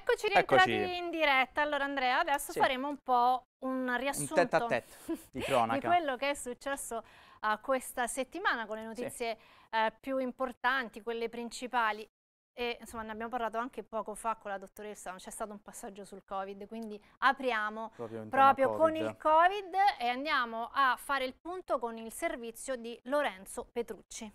Eccoci rientrati Eccoci. in diretta. Allora Andrea, adesso sì. faremo un po' un riassunto un tête a di, di quello che è successo uh, questa settimana con le notizie sì. uh, eh, più importanti, quelle principali. E insomma ne abbiamo parlato anche poco fa con la dottoressa, non c'è stato un passaggio sul Covid, quindi apriamo proprio, proprio con il Covid e andiamo a fare il punto con il servizio di Lorenzo Petrucci.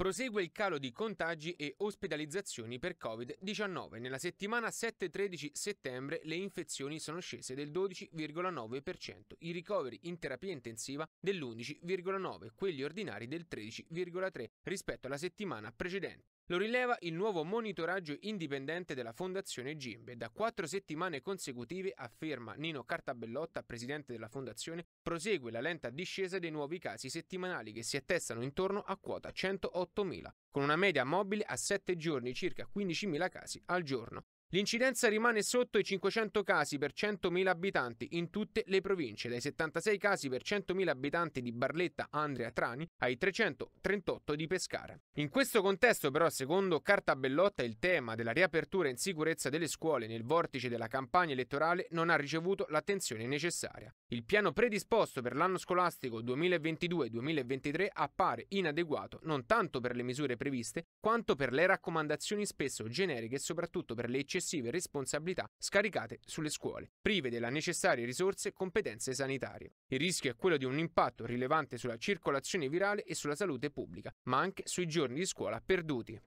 Prosegue il calo di contagi e ospedalizzazioni per Covid-19. Nella settimana 7-13 settembre le infezioni sono scese del 12,9%, i ricoveri in terapia intensiva dell'11,9%, quelli ordinari del 13,3% rispetto alla settimana precedente. Lo rileva il nuovo monitoraggio indipendente della Fondazione Gimbe. Da quattro settimane consecutive, afferma Nino Cartabellotta, presidente della Fondazione, prosegue la lenta discesa dei nuovi casi settimanali che si attestano intorno a quota 108.000, con una media mobile a sette giorni circa 15.000 casi al giorno. L'incidenza rimane sotto i 500 casi per 100.000 abitanti in tutte le province, dai 76 casi per 100.000 abitanti di Barletta, Andrea, Trani ai 338 di Pescara. In questo contesto però, secondo Carta Bellotta, il tema della riapertura in sicurezza delle scuole nel vortice della campagna elettorale non ha ricevuto l'attenzione necessaria. Il piano predisposto per l'anno scolastico 2022-2023 appare inadeguato non tanto per le misure previste, quanto per le raccomandazioni spesso generiche e soprattutto per le eccezioni eccessive responsabilità scaricate sulle scuole, prive delle necessarie risorse e competenze sanitarie. Il rischio è quello di un impatto rilevante sulla circolazione virale e sulla salute pubblica, ma anche sui giorni di scuola perduti.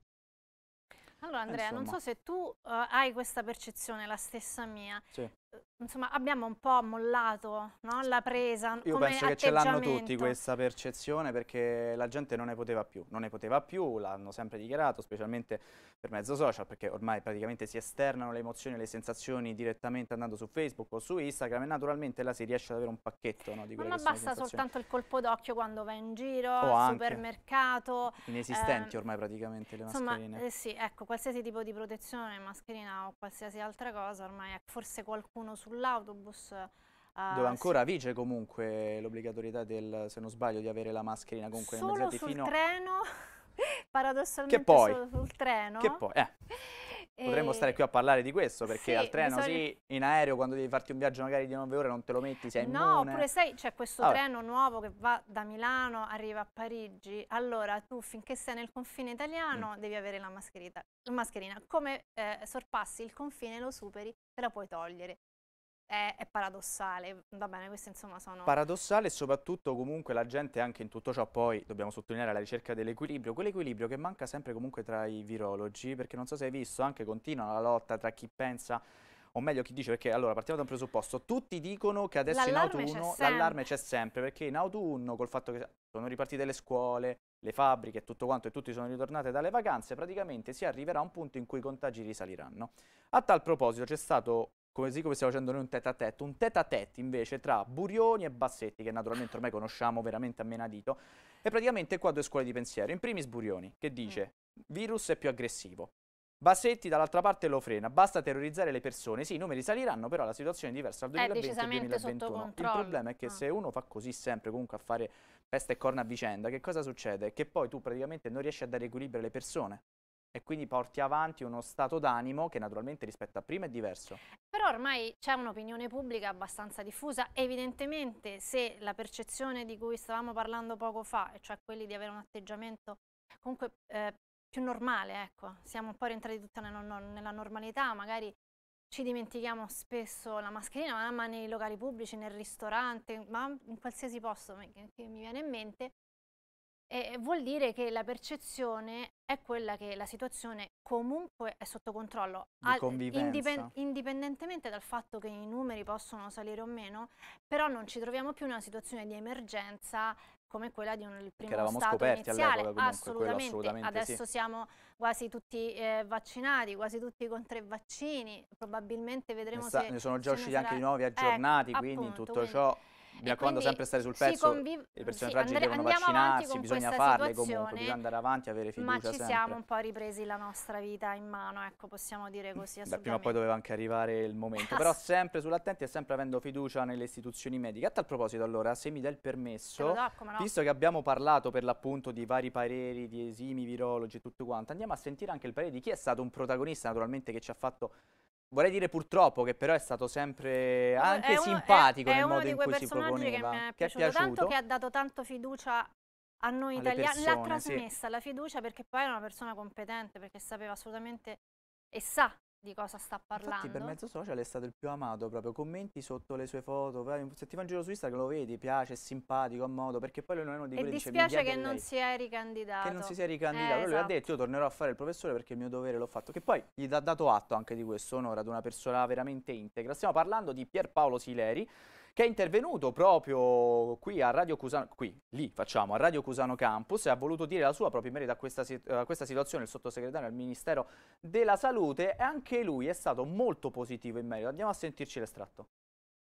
Allora Andrea, Insomma. non so se tu uh, hai questa percezione, la stessa mia, sì insomma, abbiamo un po' mollato no? la presa. Io penso che ce l'hanno tutti questa percezione perché la gente non ne poteva più, non ne poteva più, l'hanno sempre dichiarato, specialmente per mezzo social, perché ormai praticamente si esternano le emozioni e le sensazioni direttamente andando su Facebook o su Instagram e naturalmente là si riesce ad avere un pacchetto no, di quelle Ma, ma basta soltanto il colpo d'occhio quando va in giro, al supermercato. Inesistenti ehm, ormai praticamente le insomma, mascherine. Eh sì, ecco, qualsiasi tipo di protezione, mascherina o qualsiasi altra cosa, ormai forse qualcuno uno sull'autobus. Uh, Dove ancora vige comunque l'obbligatorietà del, se non sbaglio, di avere la mascherina comunque solo nel sul fino... treno, paradossalmente che poi, solo sul treno. Che poi, eh. Potremmo stare qui a parlare di questo perché sì, al treno bisogna... sì, in aereo quando devi farti un viaggio magari di 9 ore non te lo metti, sei immune. No, oppure sai, c'è questo Vabbè. treno nuovo che va da Milano, arriva a Parigi, allora tu finché sei nel confine italiano mm. devi avere la mascherina, mascherina. come eh, sorpassi il confine, lo superi, te la puoi togliere è, è, paradossale. Va bene, queste insomma sono... Paradossale e soprattutto comunque la gente anche in tutto ciò poi, dobbiamo sottolineare la ricerca dell'equilibrio, quell'equilibrio che manca sempre comunque tra i virologi, perché non so se hai visto, anche continua la lotta tra chi pensa o meglio chi dice perché allora partiamo da un presupposto tutti dicono che adesso in autunno l'allarme c'è sempre perché in autunno col fatto che sono ripartite le scuole le fabbriche e tutto quanto e tutti sono ritornati dalle vacanze praticamente si arriverà a un punto in cui i contagi risaliranno a tal proposito c'è stato così come stiamo facendo noi un tete a tete, un tete a tete invece tra Burioni e Bassetti, che naturalmente ormai conosciamo veramente a menadito, e praticamente qua due scuole di pensiero. In primis Burioni, che dice virus è più aggressivo. Bassetti dall'altra parte lo frena, basta terrorizzare le persone, sì i numeri saliranno però la situazione è diversa dal 2020 al 2021. Eh, Il problema è che ah. se uno fa così sempre comunque a fare peste e corna a vicenda, che cosa succede? Che poi tu praticamente non riesci a dare equilibrio alle persone e quindi porti avanti uno stato d'animo che naturalmente rispetto a prima è diverso. Però ormai c'è un'opinione pubblica abbastanza diffusa, evidentemente se la percezione di cui stavamo parlando poco fa, cioè quelli di avere un atteggiamento comunque eh, più normale, ecco, siamo un po' rientrati tutti nella, nella normalità, magari ci dimentichiamo spesso la mascherina, ma nei locali pubblici, nel ristorante, ma in qualsiasi posto che mi viene in mente, eh, vuol dire che la percezione è quella che la situazione comunque è sotto controllo, Al, indipen indipendentemente dal fatto che i numeri possono salire o meno, però non ci troviamo più in una situazione di emergenza come quella di un primo che eravamo stato iniziale, comunque, assolutamente. assolutamente. adesso sì. siamo quasi tutti eh, vaccinati, quasi tutti con tre vaccini, probabilmente vedremo ne se... Ne sono già usciti anche i nuovi aggiornati, ecco, quindi appunto, tutto quindi. ciò mi raccomando sempre stare sul pezzo, conviv- i personaggi sì, devono vaccinarsi, bisogna farle comunque, bisogna andare avanti, avere fiducia Ma ci sempre. siamo un po' ripresi la nostra vita in mano, ecco, possiamo dire mm, così da prima o poi doveva anche arrivare il momento, però sempre sull'attenti e sempre avendo fiducia nelle istituzioni mediche. A tal proposito allora, se mi dà il permesso, do, no. visto che abbiamo parlato per l'appunto di vari pareri, di esimi virologi e tutto quanto, andiamo a sentire anche il parere di chi è stato un protagonista naturalmente che ci ha fatto Vorrei dire purtroppo che però è stato sempre anche è simpatico un, è, è nel modo in cui si proponeva. Che mi è piaciuto, che è tanto, che ha dato tanto fiducia a noi italiani. L'ha trasmessa sì. la fiducia perché poi era una persona competente, perché sapeva assolutamente e sa di cosa sta parlando. Infatti per mezzo social è stato il più amato, proprio commenti sotto le sue foto, se ti fa un giro su Instagram lo vedi, piace, è simpatico, a modo, perché poi lui non è uno di quelli che dice dispiace che non si è ricandidato. Che non si sia ricandidato, eh, lui ha esatto. detto io tornerò a fare il professore perché il mio dovere l'ho fatto, che poi gli ha dato atto anche di questo onore ad una persona veramente integra. Stiamo parlando di Pierpaolo Sileri, che è intervenuto proprio qui a Radio Cusano, qui, lì facciamo, a Radio Cusano Campus e ha voluto dire la sua proprio in merito a questa, a questa situazione, il sottosegretario al Ministero della Salute e anche lui è stato molto positivo in merito. Andiamo a sentirci l'estratto.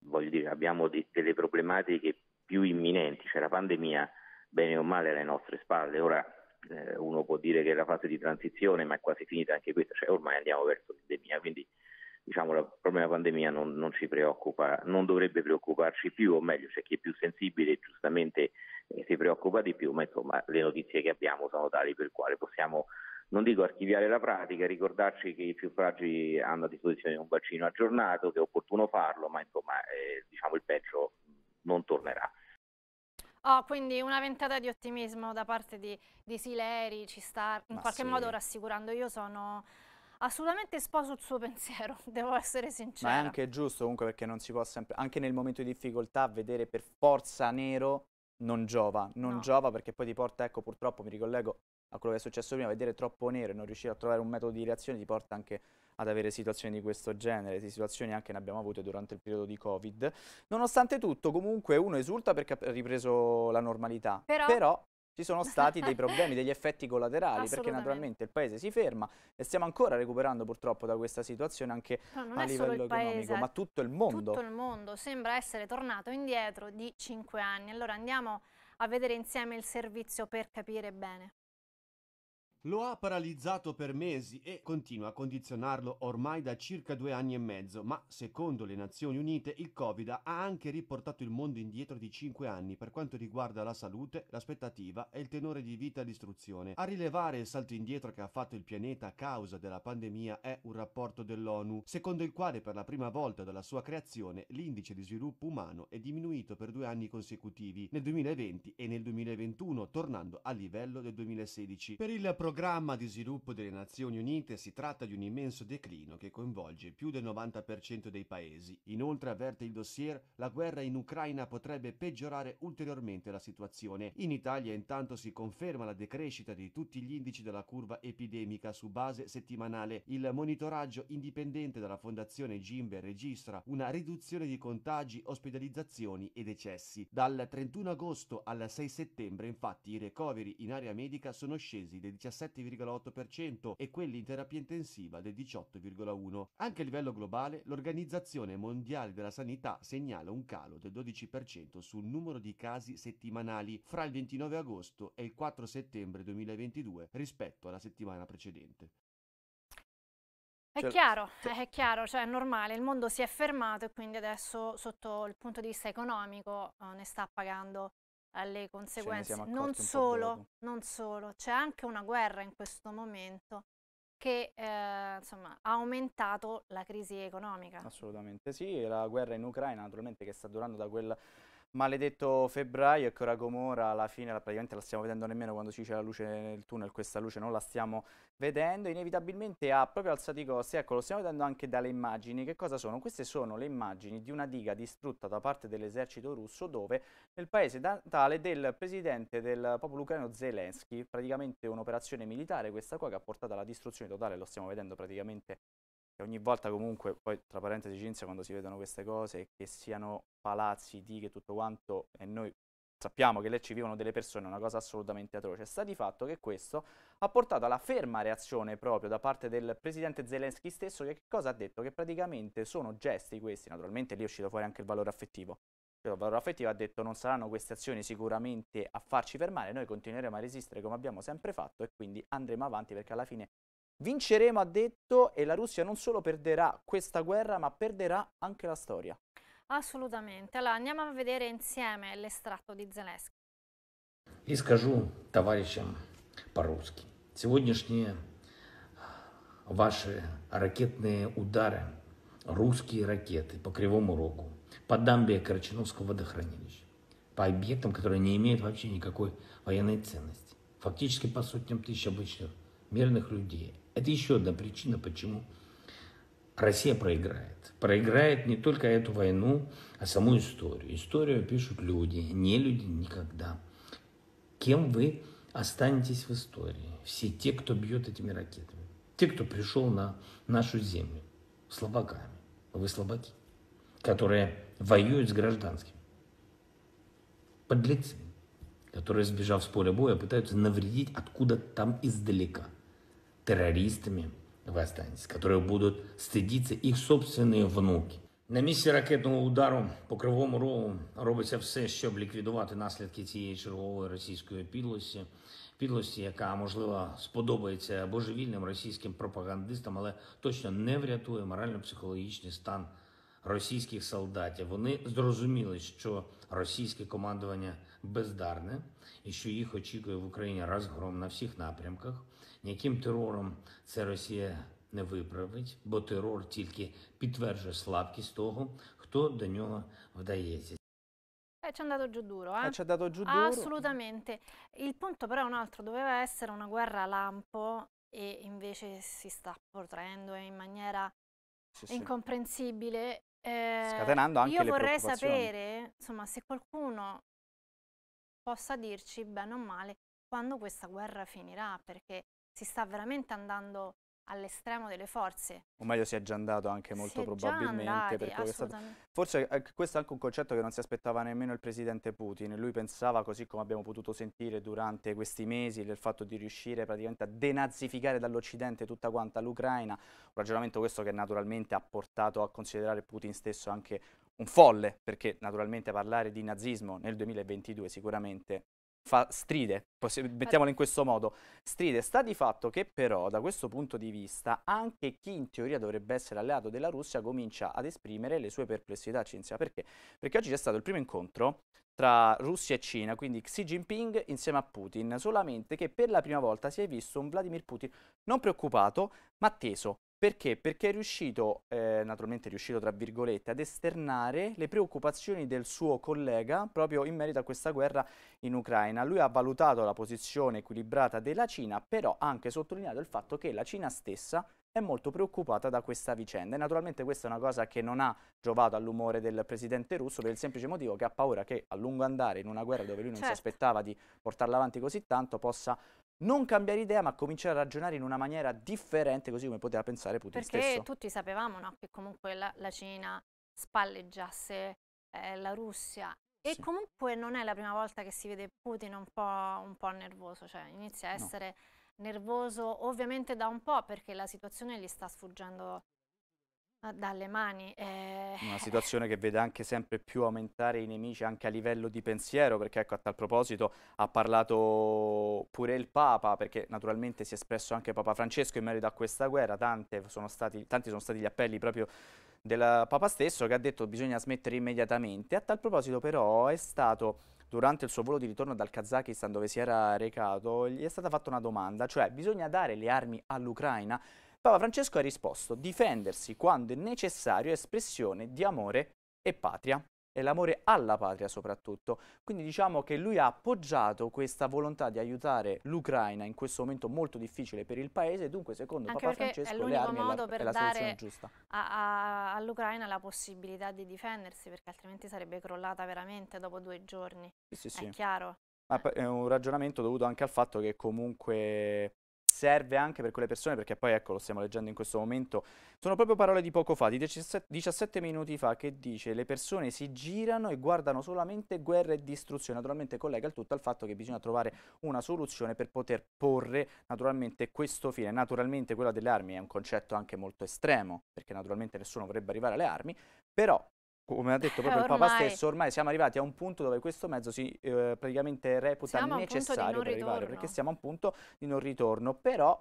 Voglio dire, abbiamo de delle problematiche più imminenti, cioè la pandemia bene o male alle nostre spalle, ora eh, uno può dire che è la fase di transizione ma è quasi finita anche questa, cioè ormai andiamo verso l'epidemia, quindi diciamo, il problema della pandemia non, non, ci preoccupa, non dovrebbe preoccuparci più, o meglio c'è chi è più sensibile giustamente eh, si preoccupa di più, ma insomma le notizie che abbiamo sono tali per quale possiamo, non dico archiviare la pratica, ricordarci che i più fragili hanno a disposizione un vaccino aggiornato, che è opportuno farlo, ma insomma eh, diciamo, il peggio non tornerà. Oh, quindi una ventata di ottimismo da parte di, di Sileri ci sta in ma qualche sì. modo rassicurando. Io sono assolutamente sposo il suo pensiero, devo essere sincera. Ma è anche giusto comunque perché non si può sempre, anche nel momento di difficoltà, vedere per forza nero non giova, non no. giova perché poi ti porta, ecco purtroppo mi ricollego a quello che è successo prima, vedere troppo nero e non riuscire a trovare un metodo di reazione ti porta anche ad avere situazioni di questo genere, di situazioni anche ne abbiamo avute durante il periodo di Covid. Nonostante tutto, comunque uno esulta perché ha ripreso la normalità, però, però ci sono stati dei problemi, degli effetti collaterali, perché naturalmente il paese si ferma e stiamo ancora recuperando purtroppo da questa situazione anche a livello economico, paese, ma tutto il mondo. Tutto il mondo sembra essere tornato indietro di 5 anni. Allora andiamo a vedere insieme il servizio per capire bene. Lo ha paralizzato per mesi e continua a condizionarlo ormai da circa due anni e mezzo, ma secondo le Nazioni Unite il Covid ha anche riportato il mondo indietro di cinque anni per quanto riguarda la salute, l'aspettativa e il tenore di vita e l'istruzione. A rilevare il salto indietro che ha fatto il pianeta a causa della pandemia è un rapporto dell'ONU, secondo il quale per la prima volta dalla sua creazione l'indice di sviluppo umano è diminuito per due anni consecutivi, nel 2020 e nel 2021, tornando al livello del 2016. Per il programma di sviluppo delle Nazioni Unite si tratta di un immenso declino che coinvolge più del 90% dei paesi. Inoltre, avverte il dossier, la guerra in Ucraina potrebbe peggiorare ulteriormente la situazione. In Italia intanto si conferma la decrescita di tutti gli indici della curva epidemica su base settimanale. Il monitoraggio indipendente dalla Fondazione Gimbe registra una riduzione di contagi, ospedalizzazioni e decessi. Dal 31 agosto al 6 settembre, infatti, i ricoveri in area medica sono scesi del 17 17,8% e quelli in terapia intensiva del 18,1%. Anche a livello globale, l'Organizzazione Mondiale della Sanità segnala un calo del 12% sul numero di casi settimanali fra il 29 agosto e il 4 settembre 2022 rispetto alla settimana precedente. È cioè, chiaro, cioè eh, è chiaro, cioè è normale, il mondo si è fermato e quindi adesso sotto il punto di vista economico eh, ne sta pagando alle conseguenze. Non solo, non solo, c'è anche una guerra in questo momento che eh, insomma, ha aumentato la crisi economica. Assolutamente sì, la guerra in Ucraina naturalmente che sta durando da quel maledetto febbraio e che ora Gomora alla fine praticamente la stiamo vedendo nemmeno quando ci c'è la luce nel tunnel, questa luce non la stiamo vedendo, inevitabilmente ha proprio alzato i costi, ecco lo stiamo vedendo anche dalle immagini, che cosa sono? Queste sono le immagini di una diga distrutta da parte dell'esercito russo dove nel paese natale del presidente del popolo ucraino Zelensky, praticamente un'operazione militare questa qua che ha portato alla distruzione totale, lo stiamo vedendo praticamente e ogni volta comunque, poi tra parentesi Cinzia, quando si vedono queste cose, che siano palazzi, dighe, tutto quanto, e noi sappiamo che lì ci vivono delle persone, è una cosa assolutamente atroce, sta di fatto che questo ha portato alla ferma reazione proprio da parte del presidente Zelensky stesso, che cosa ha detto? Che praticamente sono gesti questi, naturalmente lì è uscito fuori anche il valore affettivo, cioè, il valore affettivo ha detto non saranno queste azioni sicuramente a farci fermare, noi continueremo a resistere come abbiamo sempre fatto e quindi andremo avanti perché alla fine Vinceremo, ha detto, e la Russia non solo perderà questa guerra, ma perderà anche la storia. Assolutamente. Allora andiamo a vedere insieme l'estratto di Zelensky. И скажу товарищам по-русски. Сегодняшние а, ваши ракетные удары, русские ракеты по Кривому Рогу, по дамбе Карачиновского водохранилища, по объектам, которые не имеют вообще никакой военной ценности, фактически по сотням тысяч обычных мирных людей. Это еще одна причина, почему Россия проиграет. Проиграет не только эту войну, а саму историю. Историю пишут люди, не люди никогда. Кем вы останетесь в истории? Все те, кто бьет этими ракетами. Те, кто пришел на нашу землю. Слабаками. Вы слабаки, которые воюют с гражданскими. Подлецы, которые, сбежав с поля боя, пытаются навредить откуда там издалека – террористами восстанцев, которые будуть стыдиться их собственные внуки. На місці ракетного удару по кривому рогу робиться все, щоб ліквідувати наслідки цієї чергової російської підлості, підлості, яка можливо сподобається божевільним російським пропагандистам, але точно не врятує морально-психологічний стан російських солдатів. Вони зрозуміли, що російське командування бездарне і що їх очікує в Україні розгром на всіх напрямках. Ніяким терором це Росія не виправить, бо терор тільки підтверджує слабкість того, хто до нього вдається. Eh, ci è andato giù duro, eh? ci è andato giù duro. Assolutamente. Il punto però è un altro, doveva essere una guerra lampo e invece si sta portando in maniera sì, sì. incomprensibile. Eh, Scatenando anche io le Io vorrei sapere, insomma, se qualcuno possa dirci, bene o male, quando questa guerra finirà, perché si sta veramente andando all'estremo delle forze. O meglio si è già andato anche molto probabilmente. Andati, stato, forse eh, questo è anche un concetto che non si aspettava nemmeno il presidente Putin. Lui pensava, così come abbiamo potuto sentire durante questi mesi, del fatto di riuscire praticamente a denazificare dall'Occidente tutta quanta l'Ucraina. Un ragionamento questo che naturalmente ha portato a considerare Putin stesso anche un folle, perché naturalmente parlare di nazismo nel 2022 sicuramente fa, stride, possi- mettiamolo in questo modo, stride. Sta di fatto che però da questo punto di vista anche chi in teoria dovrebbe essere alleato della Russia comincia ad esprimere le sue perplessità Cinzia. Perché? Perché oggi c'è stato il primo incontro tra Russia e Cina, quindi Xi Jinping insieme a Putin, solamente che per la prima volta si è visto un Vladimir Putin non preoccupato ma teso, perché? Perché è riuscito, eh, naturalmente è riuscito tra virgolette, ad esternare le preoccupazioni del suo collega proprio in merito a questa guerra in Ucraina. Lui ha valutato la posizione equilibrata della Cina, però ha anche sottolineato il fatto che la Cina stessa è molto preoccupata da questa vicenda e naturalmente questa è una cosa che non ha giovato all'umore del presidente russo per il semplice motivo che ha paura che a lungo andare in una guerra dove lui non certo. si aspettava di portarla avanti così tanto possa non cambiare idea ma cominciare a ragionare in una maniera differente così come poteva pensare Putin Perché stesso. Perché tutti sapevamo no, che comunque la, la Cina spalleggiasse eh, la Russia e sì. comunque non è la prima volta che si vede Putin un po', un po nervoso, cioè inizia a essere no. nervoso ovviamente da un po' perché la situazione gli sta sfuggendo Ah, dalle mani. Eh... Una situazione che vede anche sempre più aumentare i nemici anche a livello di pensiero, perché ecco, a tal proposito ha parlato pure il Papa, perché naturalmente si è espresso anche Papa Francesco in merito a questa guerra, sono stati, tanti sono stati gli appelli proprio del Papa stesso che ha detto che bisogna smettere immediatamente. A tal proposito però è stato durante il suo volo di ritorno dal Kazakistan dove si era recato, gli è stata fatta una domanda, cioè bisogna dare le armi all'Ucraina? Papa Francesco ha risposto difendersi quando è necessario è espressione di amore e patria e l'amore alla patria soprattutto. Quindi diciamo che lui ha appoggiato questa volontà di aiutare l'Ucraina in questo momento molto difficile per il paese, dunque secondo Anche Papa Francesco le armi modo per è la, per dare giusta. A, a, all'Ucraina la possibilità di difendersi perché altrimenti sarebbe crollata veramente dopo due giorni. Sì, sì, sì. È chiaro. è un ragionamento dovuto anche al fatto che comunque serve anche per quelle persone, perché poi ecco lo stiamo leggendo in questo momento, sono proprio parole di poco fa, di 17 minuti fa, che dice le persone si girano e guardano solamente guerra e distruzione, naturalmente collega il tutto al fatto che bisogna trovare una soluzione per poter porre naturalmente questo fine, naturalmente quella delle armi è un concetto anche molto estremo, perché naturalmente nessuno vorrebbe arrivare alle armi, però come ha detto eh, proprio ormai, il Papa stesso, ormai siamo arrivati a un punto dove questo mezzo si eh, praticamente reputa necessario per arrivare, perché siamo a un punto di non ritorno, però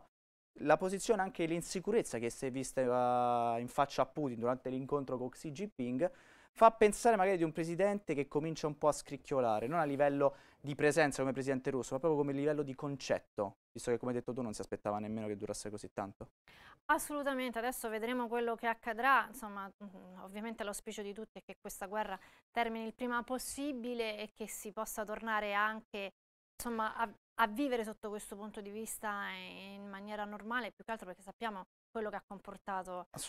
la posizione anche l'insicurezza che si è vista eh, in faccia a Putin durante l'incontro con Xi Jinping fa pensare magari di un presidente che comincia un po' a scricchiolare, non a livello di presenza come presidente russo, ma proprio come livello di concetto, visto che come hai detto tu non si aspettava nemmeno che durasse così tanto. Assolutamente, adesso vedremo quello che accadrà, insomma ovviamente l'auspicio di tutti è che questa guerra termini il prima possibile e che si possa tornare anche insomma, a, a vivere sotto questo punto di vista in maniera normale, più che altro perché sappiamo quello che ha comportato eh,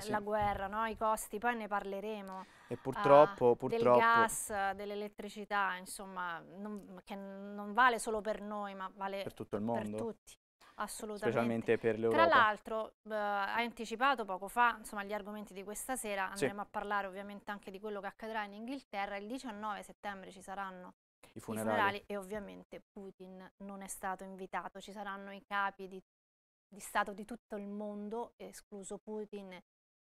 sì. la guerra, no? i costi, poi ne parleremo. E purtroppo, uh, ah, purtroppo... Del gas, dell'elettricità, insomma, non, che non vale solo per noi, ma vale per tutto il mondo. Per tutti. Assolutamente. Specialmente per l'Europa. Tra l'altro, eh, hai anticipato poco fa insomma, gli argomenti di questa sera, andremo sì. a parlare ovviamente anche di quello che accadrà in Inghilterra. Il 19 settembre ci saranno i funerali. i funerali. e ovviamente Putin non è stato invitato, ci saranno i capi di di Stato di tutto il mondo, escluso Putin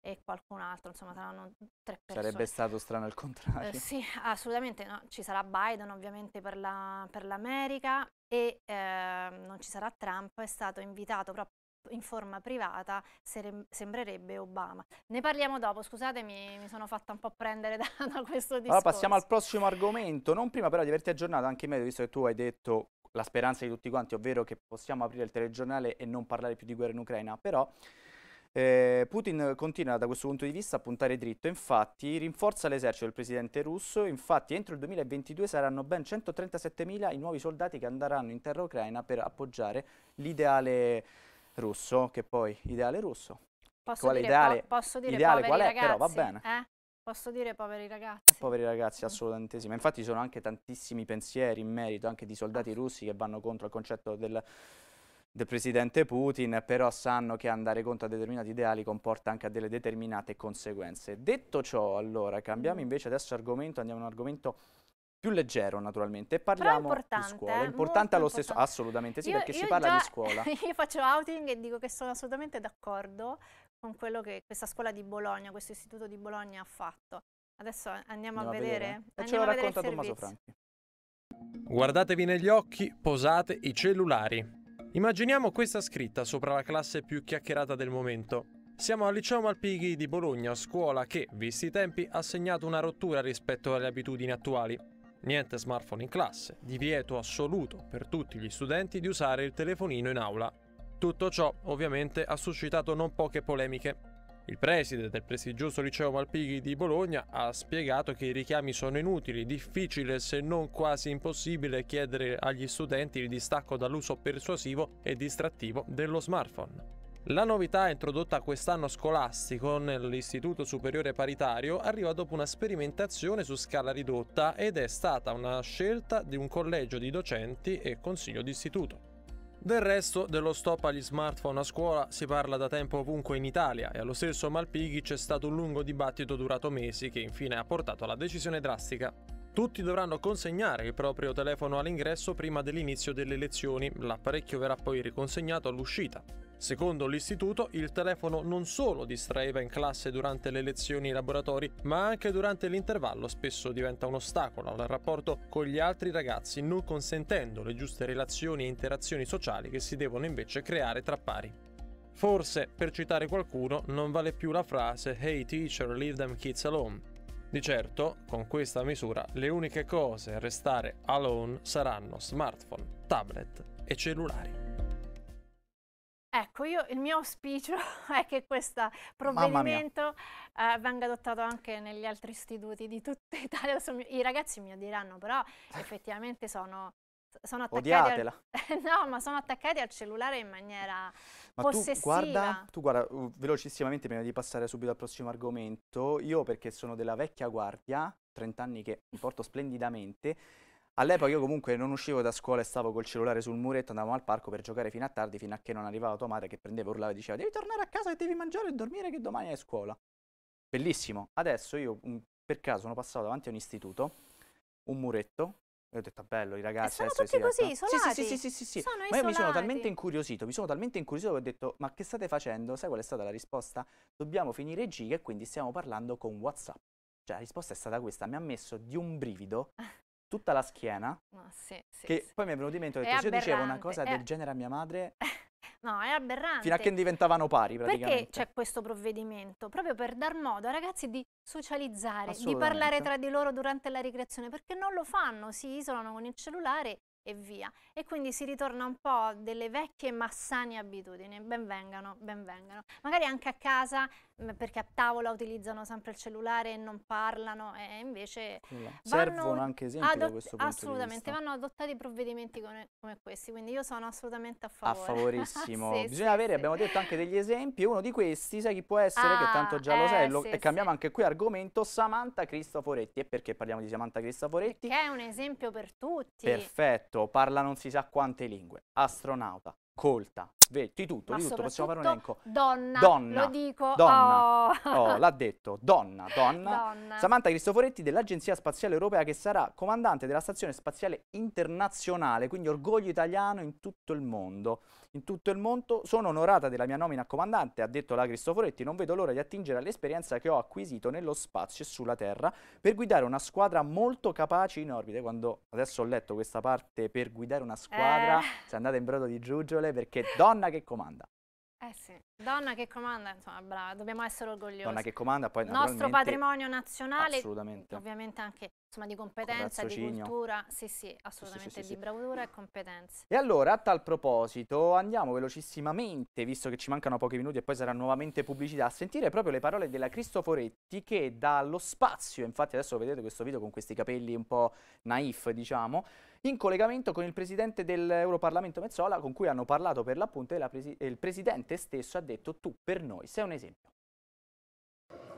e qualcun altro, insomma saranno tre persone. Sarebbe stato strano il contrario. Eh, sì, assolutamente, no. ci sarà Biden ovviamente per, la, per l'America e eh, non ci sarà Trump, è stato invitato proprio in forma privata sere- sembrerebbe Obama. Ne parliamo dopo, scusatemi, mi sono fatta un po' prendere da, da questo discorso. Allora passiamo al prossimo argomento, non prima però di averti aggiornato anche in merito, visto che tu hai detto la speranza di tutti quanti, ovvero che possiamo aprire il telegiornale e non parlare più di guerra in Ucraina, però eh, Putin continua da questo punto di vista a puntare dritto, infatti rinforza l'esercito del presidente russo, infatti entro il 2022 saranno ben 137.000 i nuovi soldati che andranno in terra ucraina per appoggiare l'ideale russo, che poi ideale russo. Posso quale dire, ideale, po posso dire ideale qual è, ragazzi, però va bene. Eh? Posso dire poveri ragazzi? Poveri ragazzi, assolutamente sì. Ma infatti ci sono anche tantissimi pensieri in merito anche di soldati ah, russi che vanno contro il concetto del, del presidente Putin, però sanno che andare contro determinati ideali comporta anche delle determinate conseguenze. Detto ciò, allora, cambiamo mm. invece adesso argomento, andiamo a un argomento più leggero naturalmente e parliamo di scuola. Eh, importante allo importante. stesso, assolutamente sì, io, perché io si parla già, di scuola. io faccio outing e dico che sono assolutamente d'accordo con quello che questa scuola di Bologna, questo istituto di Bologna ha fatto. Adesso andiamo, andiamo a vedere. vedere. E ce lo racconta Tommaso Franchi. Guardatevi negli occhi, posate i cellulari. Immaginiamo questa scritta sopra la classe più chiacchierata del momento. Siamo al liceo Malpighi di Bologna, scuola che, visti i tempi, ha segnato una rottura rispetto alle abitudini attuali. Niente smartphone in classe, divieto assoluto per tutti gli studenti di usare il telefonino in aula. Tutto ciò ovviamente ha suscitato non poche polemiche. Il preside del prestigioso liceo Malpighi di Bologna ha spiegato che i richiami sono inutili, difficile se non quasi impossibile chiedere agli studenti il distacco dall'uso persuasivo e distrattivo dello smartphone. La novità introdotta quest'anno scolastico nell'Istituto Superiore Paritario arriva dopo una sperimentazione su scala ridotta ed è stata una scelta di un collegio di docenti e consiglio d'istituto. Del resto dello stop agli smartphone a scuola si parla da tempo ovunque in Italia e allo stesso Malpighi c'è stato un lungo dibattito durato mesi che infine ha portato alla decisione drastica. Tutti dovranno consegnare il proprio telefono all'ingresso prima dell'inizio delle lezioni, l'apparecchio verrà poi riconsegnato all'uscita. Secondo l'istituto, il telefono non solo distraeva in classe durante le lezioni e laboratori, ma anche durante l'intervallo spesso diventa un ostacolo al rapporto con gli altri ragazzi, non consentendo le giuste relazioni e interazioni sociali che si devono invece creare tra pari. Forse, per citare qualcuno, non vale più la frase Hey teacher, leave them kids alone. Di certo, con questa misura, le uniche cose a restare alone saranno smartphone, tablet e cellulari. Ecco, io il mio auspicio è che questo provvedimento eh, venga adottato anche negli altri istituti di tutta Italia. I ragazzi mi diranno, però effettivamente sono, sono attaccati, al, no, sono attaccati al, cellulare in maniera ma possessiva. Tu guarda, tu guarda, uh, velocissimamente prima di passare subito al prossimo argomento, io perché sono della vecchia guardia, 30 anni che mi porto splendidamente, All'epoca io comunque non uscivo da scuola e stavo col cellulare sul muretto, andavamo al parco per giocare fino a tardi, fino a che non arrivava tua madre che prendeva e urlava e diceva devi tornare a casa che devi mangiare e dormire che domani hai scuola. Bellissimo. Adesso io per caso sono passato davanti a un istituto, un muretto, e ho detto bello i ragazzi. E sono tutti così, isolati. Sì, sì, sì, sì, sì, ma io mi sono talmente incuriosito, mi sono talmente incuriosito che ho detto ma che state facendo? Sai qual è stata la risposta? Dobbiamo finire giga e quindi stiamo parlando con Whatsapp. Cioè la risposta è stata questa, mi ha messo di un brivido tutta la schiena. No, ah, sì, sì, che sì. poi mi è venuto in mente, ho detto, se io dicevo una cosa è... del genere a mia madre... No, è aberrante. Fino a che diventavano pari praticamente. Perché c'è questo provvedimento? Proprio per dar modo ai ragazzi di socializzare, di parlare tra di loro durante la ricreazione, perché non lo fanno, si isolano con il cellulare e via. E quindi si ritorna un po' a delle vecchie ma sane abitudini. Benvengano, benvengano. Magari anche a casa perché a tavola utilizzano sempre il cellulare e non parlano e invece servono anche esempi adott- da questo punto di vista assolutamente vanno adottati provvedimenti come, come, questi quindi io sono assolutamente a favore a favorissimo sì, bisogna sì, avere sì. abbiamo detto anche degli esempi uno di questi sai chi può essere ah, che tanto già lo eh, sai lo, e cambiamo anche qui argomento Samantha Cristoforetti e perché parliamo di Samantha Cristoforetti che è un esempio per tutti perfetto parla non si sa quante lingue astronauta colta sveglio, di tutto, di tutto, possiamo fare un elenco. Donna, donna lo dico. Donna, oh. oh l'ha detto, donna, donna, donna. Samantha Cristoforetti dell'Agenzia Spaziale Europea che sarà comandante della Stazione Spaziale Internazionale, quindi orgoglio italiano in tutto il mondo. In tutto il mondo sono onorata della mia nomina a comandante, ha detto la Cristoforetti, non vedo l'ora di attingere all'esperienza che ho acquisito nello spazio e sulla Terra per guidare una squadra molto capace in orbite. Quando adesso ho letto questa parte per guidare una squadra, eh. se andate in brodo di giugiole perché donna donna che comanda. Eh sì, donna che comanda, insomma, brava, dobbiamo essere orgogliosi. Donna che comanda, poi Il nostro patrimonio nazionale, assolutamente. ovviamente anche insomma, di competenza, di cultura, sì sì, assolutamente, sì, sì, sì, di bravura e competenza. E allora, a tal proposito, andiamo velocissimamente, visto che ci mancano pochi minuti e poi sarà nuovamente pubblicità, a sentire proprio le parole della Cristoforetti che dallo spazio, infatti adesso vedete questo video con questi capelli un po' naif, diciamo, in collegamento con il presidente dell'Europarlamento Mezzola, con cui hanno parlato per l'appunto e presi il presidente stesso ha detto tu per noi sei un esempio.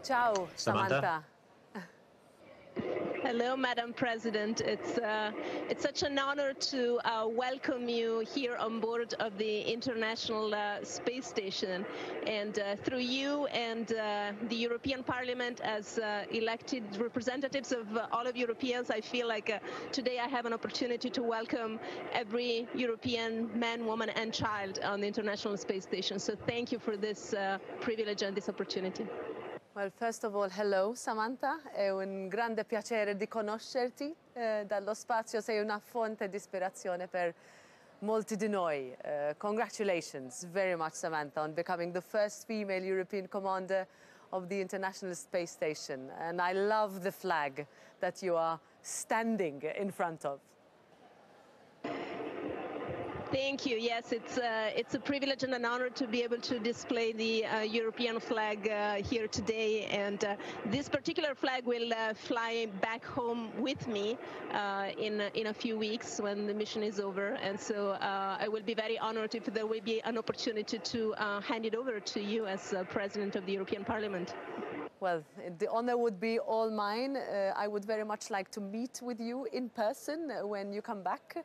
Ciao Samantha. Samantha. Hello, Madam President. It's uh, it's such an honor to uh, welcome you here on board of the International uh, Space Station, and uh, through you and uh, the European Parliament as uh, elected representatives of all of Europeans, I feel like today I have an opportunity to welcome every European man, woman, and child on the International Space Station. So thank you for this privilege and this opportunity. Well, first of all, hello Samantha, è un grande piacere di conoscerti. Eh, dallo spazio sei una fonte di ispirazione per molti di noi. Uh, congratulations very much Samantha on becoming the first female European commander of the International Space Station. And I love the flag that you are standing in front of. Thank you. Yes, it's uh, it's a privilege and an honor to be able to display the uh, European flag uh, here today. And uh, this particular flag will uh, fly back home with me uh, in in a few weeks when the mission is over. And so I will be very honored if there will be an opportunity to hand it over to you as President of the European Parliament. Well, the honor would be all mine. I would very much like to meet with you in person when you come back.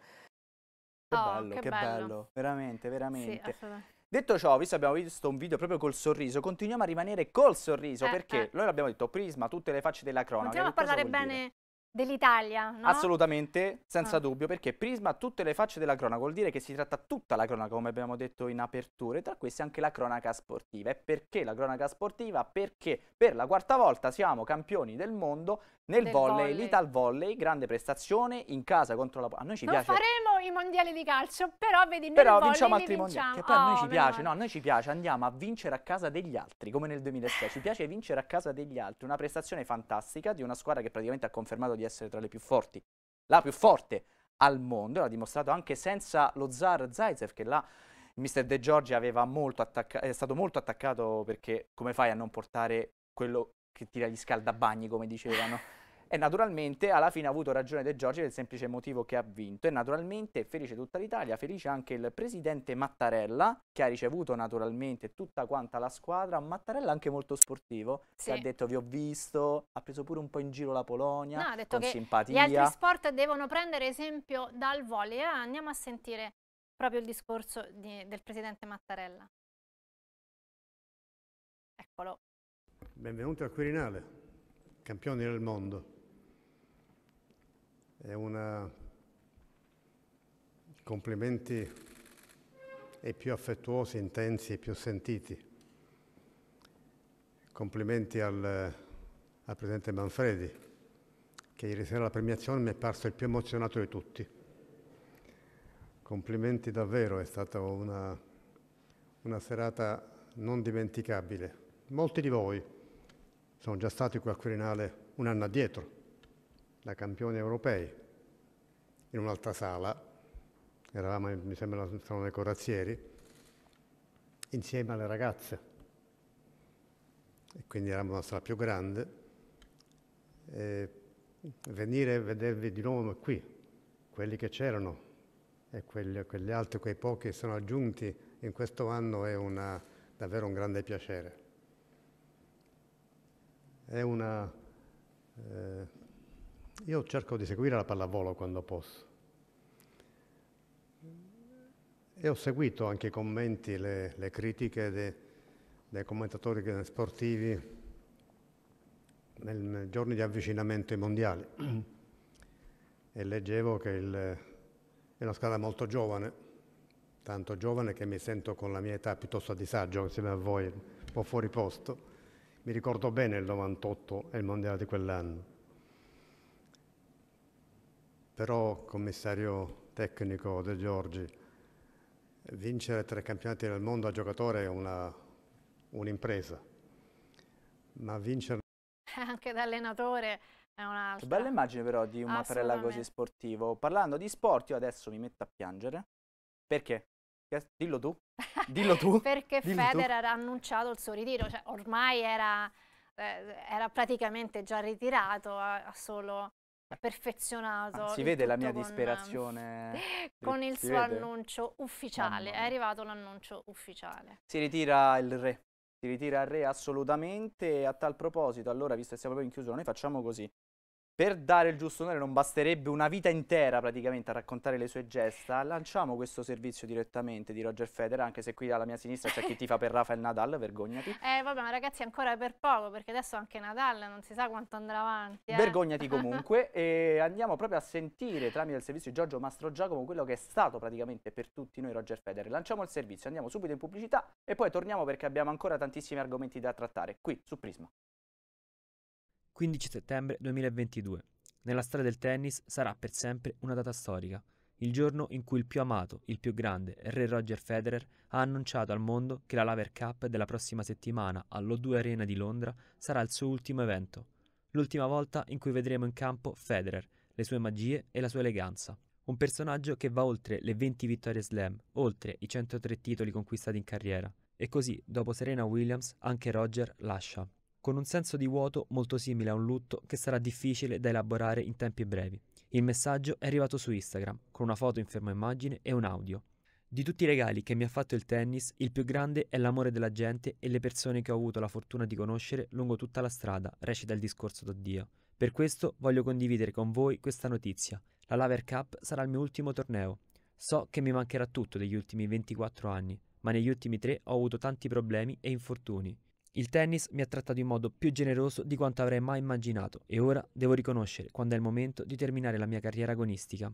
Che oh, bello, che, che bello. bello. veramente, veramente. Sì, Detto ciò, visto che abbiamo visto un video proprio col sorriso, continuiamo a rimanere col sorriso eh, perché eh. noi l'abbiamo detto, Prisma, tutte le facce della cronaca. Continuiamo a parlare bene Dell'Italia, no? Assolutamente, senza ah. dubbio, perché Prisma ha tutte le facce della cronaca, vuol dire che si tratta tutta la cronaca, come abbiamo detto in apertura, e tra queste anche la cronaca sportiva. E perché la cronaca sportiva? Perché per la quarta volta siamo campioni del mondo nel del volley, volley, l'Ital Volley, grande prestazione in casa contro la... A noi ci non piace... faremo i mondiali di calcio, però vedi, noi però vinciamo altri mondiali, che poi oh, a noi ci oh, piace, no, a noi ci piace, andiamo a vincere a casa degli altri, come nel 2006, ci piace vincere a casa degli altri, una prestazione fantastica di una squadra che praticamente ha confermato di essere essere tra le più forti, la più forte al mondo, l'ha dimostrato anche senza lo zar Zaitsev che là il mister De Giorgi attacca- è stato molto attaccato perché come fai a non portare quello che tira gli scaldabagni come dicevano E naturalmente alla fine ha avuto ragione De Giorgi del semplice motivo che ha vinto. E naturalmente felice tutta l'Italia, felice anche il presidente Mattarella, che ha ricevuto naturalmente tutta quanta la squadra. Mattarella anche molto sportivo, sì. che ha detto vi ho visto, ha preso pure un po' in giro la Polonia, no, ha detto con che simpatia. Gli altri sport devono prendere esempio dal volley. Andiamo a sentire proprio il discorso di, del presidente Mattarella. Eccolo. Benvenuti al Quirinale, campioni del mondo. È una... complimenti e più affettuosi, intensi e più sentiti. Complimenti al, al Presidente Manfredi, che ieri sera alla premiazione mi è parso il più emozionato di tutti. Complimenti davvero, è stata una, una serata non dimenticabile. Molti di voi sono già stati qui al Quirinale un anno addietro, da campioni europei. In un'altra sala, eravamo, mi sembra, nel salone corazzieri, insieme alle ragazze. E quindi eravamo una sala più grande. E venire e vedervi di nuovo qui, quelli che c'erano e quegli, quelli altri, quei pochi che sono aggiunti in questo anno è una, davvero un grande piacere. È una eh, io cerco di seguire la pallavolo quando posso. E ho seguito anche i commenti, le, le critiche de, dei commentatori sportivi nei giorni di avvicinamento ai mondiali e leggevo che il, è una squadra molto giovane, tanto giovane che mi sento con la mia età piuttosto a disagio insieme a voi, un po' fuori posto. Mi ricordo bene il 98 e il mondiale di quell'anno però, commissario tecnico De Giorgi, vincere tre campionati del mondo a giocatore è un'impresa, ma vincere... Anche da allenatore è un'altra. Che bella immagine però di un Mattarella così sportivo. Parlando di sport, io adesso mi metto a piangere. Perché? Dillo tu. Dillo tu. Perché Dillo Federer tu. ha annunciato il suo ritiro. Cioè, ormai era, eh, era praticamente già ritirato, ha solo perfezionato. Ah, si vede la mia con, disperazione. Con il si suo vede? annuncio ufficiale, è arrivato l'annuncio ufficiale. Si ritira il re, si ritira il re assolutamente. A tal proposito, allora, visto che siamo proprio in chiusura, noi facciamo così per dare il giusto onore non basterebbe una vita intera praticamente a raccontare le sue gesta. Lanciamo questo servizio direttamente di Roger Federer, anche se qui alla mia sinistra c'è chi tifa per Rafael Nadal, vergognati. Eh vabbè, ma ragazzi ancora per poco, perché adesso anche Nadal non si sa quanto andrà avanti. Eh. Vergognati comunque e andiamo proprio a sentire tramite il servizio di Giorgio Mastro Giacomo quello che è stato praticamente per tutti noi Roger Federer. Lanciamo il servizio, andiamo subito in pubblicità e poi torniamo perché abbiamo ancora tantissimi argomenti da trattare qui su Prisma. 15 settembre 2022. Nella storia del tennis sarà per sempre una data storica, il giorno in cui il più amato, il più grande, re Roger Federer ha annunciato al mondo che la Laver Cup della prossima settimana all'O2 Arena di Londra sarà il suo ultimo evento, l'ultima volta in cui vedremo in campo Federer, le sue magie e la sua eleganza. Un personaggio che va oltre le 20 vittorie slam, oltre i 103 titoli conquistati in carriera. E così, dopo Serena Williams, anche Roger lascia con un senso di vuoto molto simile a un lutto che sarà difficile da elaborare in tempi brevi. Il messaggio è arrivato su Instagram, con una foto in fermo immagine e un audio. Di tutti i regali che mi ha fatto il tennis, il più grande è l'amore della gente e le persone che ho avuto la fortuna di conoscere lungo tutta la strada, recita il discorso d'addio. Per questo voglio condividere con voi questa notizia. La Laver Cup sarà il mio ultimo torneo. So che mi mancherà tutto degli ultimi 24 anni, ma negli ultimi tre ho avuto tanti problemi e infortuni. Il tennis mi ha trattato in modo più generoso di quanto avrei mai immaginato e ora devo riconoscere quando è il momento di terminare la mia carriera agonistica.